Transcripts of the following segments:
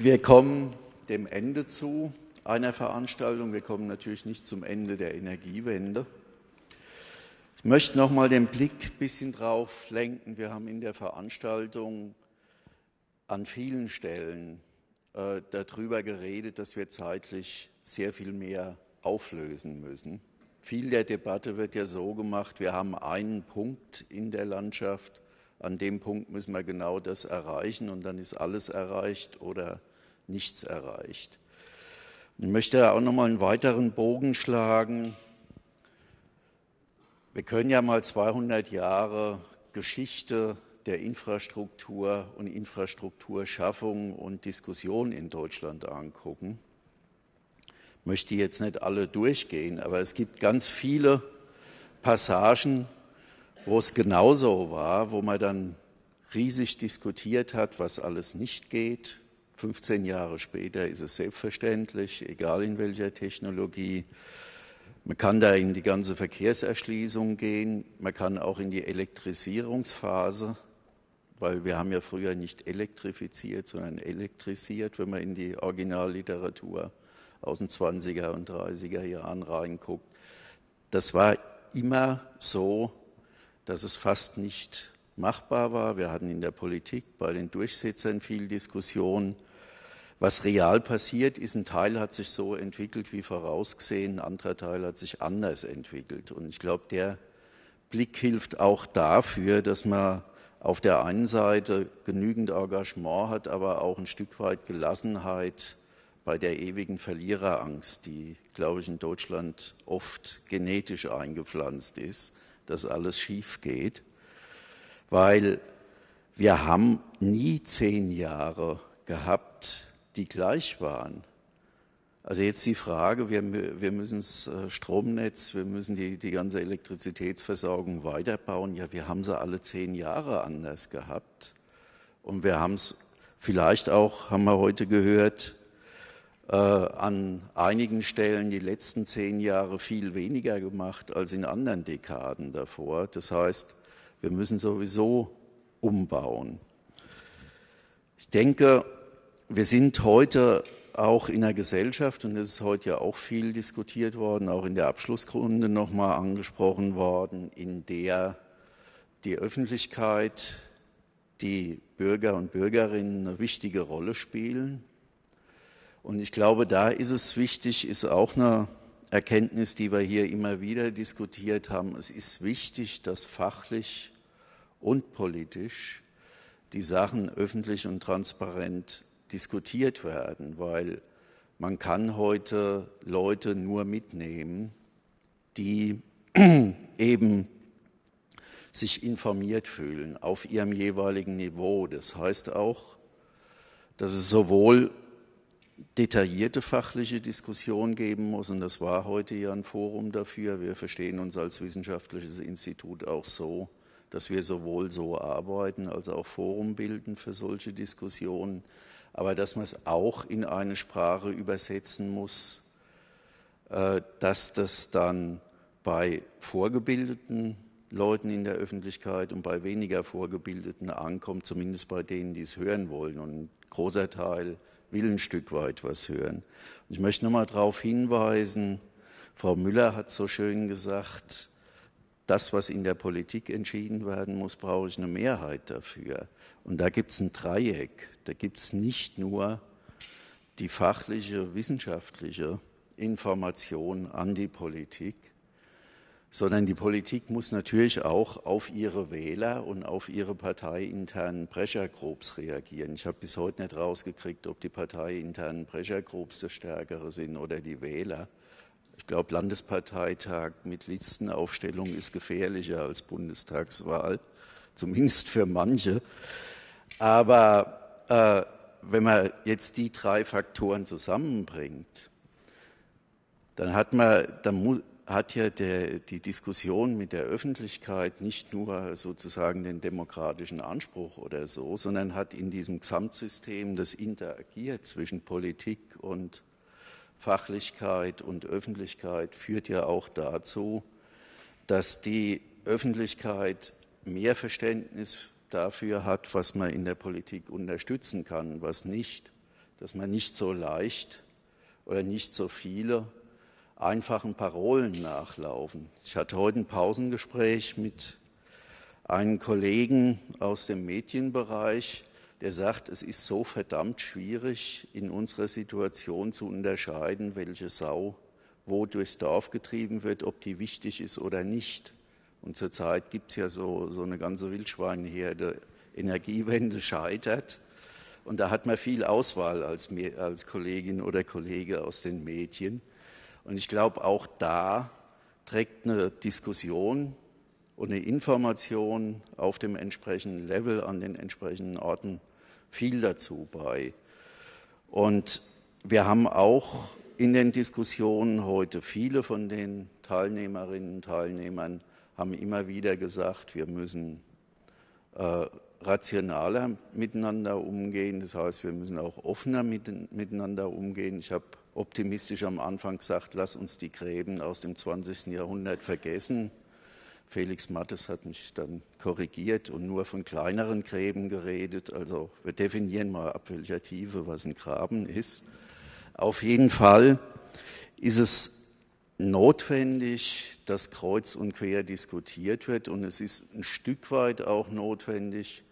Wir kommen dem Ende zu einer Veranstaltung. Wir kommen natürlich nicht zum Ende der Energiewende. Ich möchte noch mal den Blick ein bisschen drauf lenken. Wir haben in der Veranstaltung an vielen Stellen äh, darüber geredet, dass wir zeitlich sehr viel mehr auflösen müssen. Viel der Debatte wird ja so gemacht, wir haben einen Punkt in der Landschaft an dem Punkt müssen wir genau das erreichen und dann ist alles erreicht oder nichts erreicht. Ich möchte auch noch mal einen weiteren Bogen schlagen. Wir können ja mal 200 Jahre Geschichte der Infrastruktur und Infrastrukturschaffung und Diskussion in Deutschland angucken. Ich möchte jetzt nicht alle durchgehen, aber es gibt ganz viele Passagen, wo es genauso war, wo man dann riesig diskutiert hat, was alles nicht geht. 15 Jahre später ist es selbstverständlich, egal in welcher Technologie. Man kann da in die ganze Verkehrserschließung gehen, man kann auch in die Elektrisierungsphase, weil wir haben ja früher nicht elektrifiziert, sondern elektrisiert, wenn man in die Originalliteratur aus den 20er und 30er Jahren reinguckt. Das war immer so, dass es fast nicht machbar war. Wir hatten in der Politik bei den Durchsetzern viel Diskussion. Was real passiert ist, ein Teil hat sich so entwickelt wie vorausgesehen, ein anderer Teil hat sich anders entwickelt. Und ich glaube, der Blick hilft auch dafür, dass man auf der einen Seite genügend Engagement hat, aber auch ein Stück weit Gelassenheit bei der ewigen Verliererangst, die, glaube ich, in Deutschland oft genetisch eingepflanzt ist dass alles schief geht, weil wir haben nie zehn Jahre gehabt, die gleich waren. Also jetzt die Frage, wir, wir müssen das äh, Stromnetz, wir müssen die, die ganze Elektrizitätsversorgung weiterbauen. Ja, wir haben sie alle zehn Jahre anders gehabt. Und wir haben es vielleicht auch, haben wir heute gehört, äh, an einigen Stellen die letzten zehn Jahre viel weniger gemacht als in anderen Dekaden davor. Das heißt, wir müssen sowieso umbauen. Ich denke, wir sind heute auch in der Gesellschaft, und das ist heute ja auch viel diskutiert worden, auch in der Abschlussrunde nochmal angesprochen worden, in der die Öffentlichkeit, die Bürger und Bürgerinnen eine wichtige Rolle spielen, und ich glaube, da ist es wichtig, ist auch eine Erkenntnis, die wir hier immer wieder diskutiert haben. Es ist wichtig, dass fachlich und politisch die Sachen öffentlich und transparent diskutiert werden, weil man kann heute Leute nur mitnehmen, die eben sich informiert fühlen auf ihrem jeweiligen Niveau. Das heißt auch, dass es sowohl detaillierte fachliche Diskussion geben muss. Und das war heute ja ein Forum dafür. Wir verstehen uns als wissenschaftliches Institut auch so, dass wir sowohl so arbeiten als auch Forum bilden für solche Diskussionen. Aber dass man es auch in eine Sprache übersetzen muss, äh, dass das dann bei vorgebildeten Leuten in der Öffentlichkeit und bei weniger vorgebildeten ankommt, zumindest bei denen, die es hören wollen. Und ein großer Teil will ein Stück weit was hören. Und ich möchte nochmal darauf hinweisen, Frau Müller hat so schön gesagt, das, was in der Politik entschieden werden muss, brauche ich eine Mehrheit dafür. Und da gibt es ein Dreieck. Da gibt es nicht nur die fachliche, wissenschaftliche Information an die Politik, sondern die Politik muss natürlich auch auf ihre Wähler und auf ihre parteiinternen Pressure-Groups reagieren. Ich habe bis heute nicht rausgekriegt, ob die parteiinternen Pressure-Groups das Stärkere sind oder die Wähler. Ich glaube, Landesparteitag mit Listenaufstellung ist gefährlicher als Bundestagswahl, zumindest für manche. Aber äh, wenn man jetzt die drei Faktoren zusammenbringt, dann hat man, dann muss, hat ja der, die Diskussion mit der Öffentlichkeit nicht nur sozusagen den demokratischen Anspruch oder so, sondern hat in diesem Gesamtsystem das Interagiert zwischen Politik und Fachlichkeit und Öffentlichkeit führt ja auch dazu, dass die Öffentlichkeit mehr Verständnis dafür hat, was man in der Politik unterstützen kann, was nicht, dass man nicht so leicht oder nicht so viele einfachen Parolen nachlaufen. Ich hatte heute ein Pausengespräch mit einem Kollegen aus dem Medienbereich, der sagt, es ist so verdammt schwierig, in unserer Situation zu unterscheiden, welche Sau wo durchs Dorf getrieben wird, ob die wichtig ist oder nicht. Und zurzeit gibt es ja so, so eine ganze Wildschweinherde. Energiewende scheitert. Und da hat man viel Auswahl als, als Kollegin oder Kollege aus den Medien. Und ich glaube, auch da trägt eine Diskussion und eine Information auf dem entsprechenden Level an den entsprechenden Orten viel dazu bei. Und wir haben auch in den Diskussionen heute viele von den Teilnehmerinnen und Teilnehmern haben immer wieder gesagt, wir müssen äh, rationaler miteinander umgehen. Das heißt, wir müssen auch offener mit, miteinander umgehen. Ich habe optimistisch am Anfang gesagt, lass uns die Gräben aus dem 20. Jahrhundert vergessen. Felix Mattes hat mich dann korrigiert und nur von kleineren Gräben geredet. Also wir definieren mal ab welcher Tiefe, was ein Graben ist. Auf jeden Fall ist es notwendig, dass kreuz und quer diskutiert wird. Und es ist ein Stück weit auch notwendig,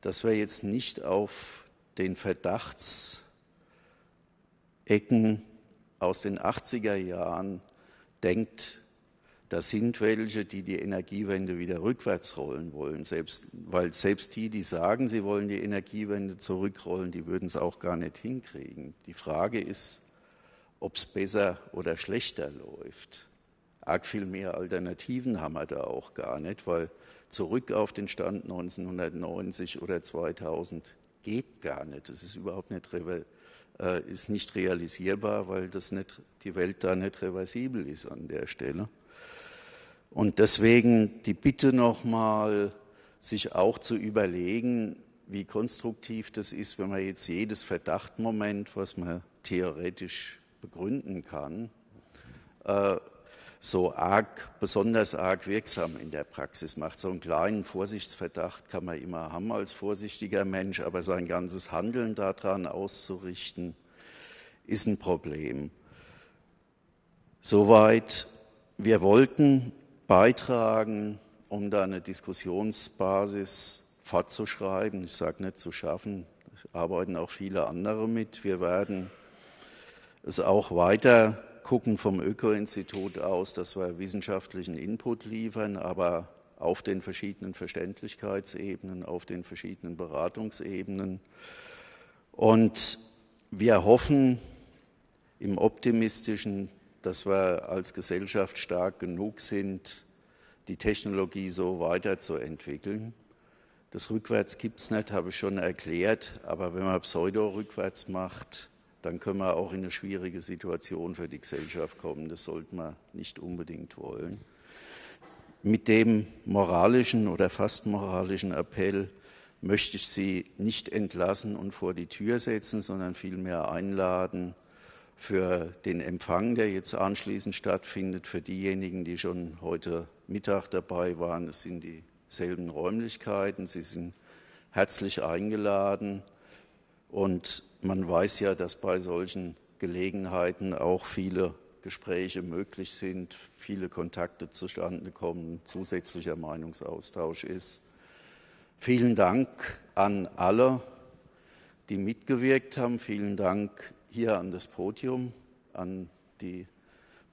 dass wir jetzt nicht auf den Verdachtsecken aus den 80er Jahren denkt, das sind welche, die die Energiewende wieder rückwärts rollen wollen, selbst, weil selbst die, die sagen, sie wollen die Energiewende zurückrollen, die würden es auch gar nicht hinkriegen. Die Frage ist, ob es besser oder schlechter läuft. Arg viel mehr Alternativen haben wir da auch gar nicht, weil zurück auf den Stand 1990 oder 2000 geht gar nicht. Das ist überhaupt nicht, äh, ist nicht realisierbar, weil das nicht, die Welt da nicht reversibel ist an der Stelle. Und deswegen die Bitte nochmal, sich auch zu überlegen, wie konstruktiv das ist, wenn man jetzt jedes Verdachtmoment, was man theoretisch begründen kann, äh, so arg, besonders arg wirksam in der Praxis macht. So einen kleinen Vorsichtsverdacht kann man immer haben als vorsichtiger Mensch, aber sein ganzes Handeln daran auszurichten, ist ein Problem. Soweit wir wollten beitragen, um da eine Diskussionsbasis fortzuschreiben. Ich sage nicht zu schaffen, arbeiten auch viele andere mit. Wir werden es auch weiter gucken vom Öko-Institut aus, dass wir wissenschaftlichen Input liefern, aber auf den verschiedenen Verständlichkeitsebenen, auf den verschiedenen Beratungsebenen. Und wir hoffen im optimistischen, dass wir als Gesellschaft stark genug sind, die Technologie so weiterzuentwickeln. Das Rückwärts gibt es nicht, habe ich schon erklärt, aber wenn man Pseudo-Rückwärts macht, dann können wir auch in eine schwierige Situation für die Gesellschaft kommen. Das sollten wir nicht unbedingt wollen. Mit dem moralischen oder fast moralischen Appell möchte ich Sie nicht entlassen und vor die Tür setzen, sondern vielmehr einladen für den Empfang, der jetzt anschließend stattfindet, für diejenigen, die schon heute Mittag dabei waren. Es sind dieselben Räumlichkeiten. Sie sind herzlich eingeladen und man weiß ja, dass bei solchen Gelegenheiten auch viele Gespräche möglich sind, viele Kontakte zustande kommen, zusätzlicher Meinungsaustausch ist. Vielen Dank an alle, die mitgewirkt haben. Vielen Dank hier an das Podium, an die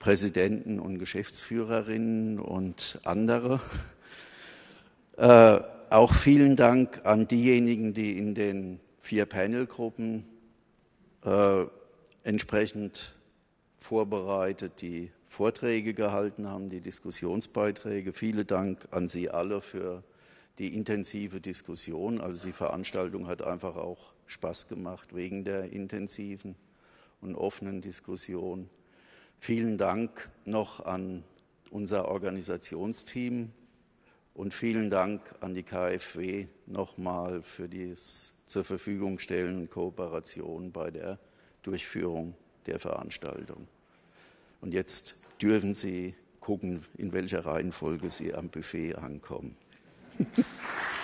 Präsidenten und Geschäftsführerinnen und andere. Äh, auch vielen Dank an diejenigen, die in den vier Panelgruppen äh, entsprechend vorbereitet, die Vorträge gehalten haben, die Diskussionsbeiträge. Vielen Dank an Sie alle für die intensive Diskussion. Also die Veranstaltung hat einfach auch Spaß gemacht wegen der intensiven und offenen Diskussion. Vielen Dank noch an unser Organisationsteam und vielen Dank an die KfW nochmal für das zur Verfügung stellen, Kooperation bei der Durchführung der Veranstaltung. Und jetzt dürfen Sie gucken, in welcher Reihenfolge Sie am Buffet ankommen.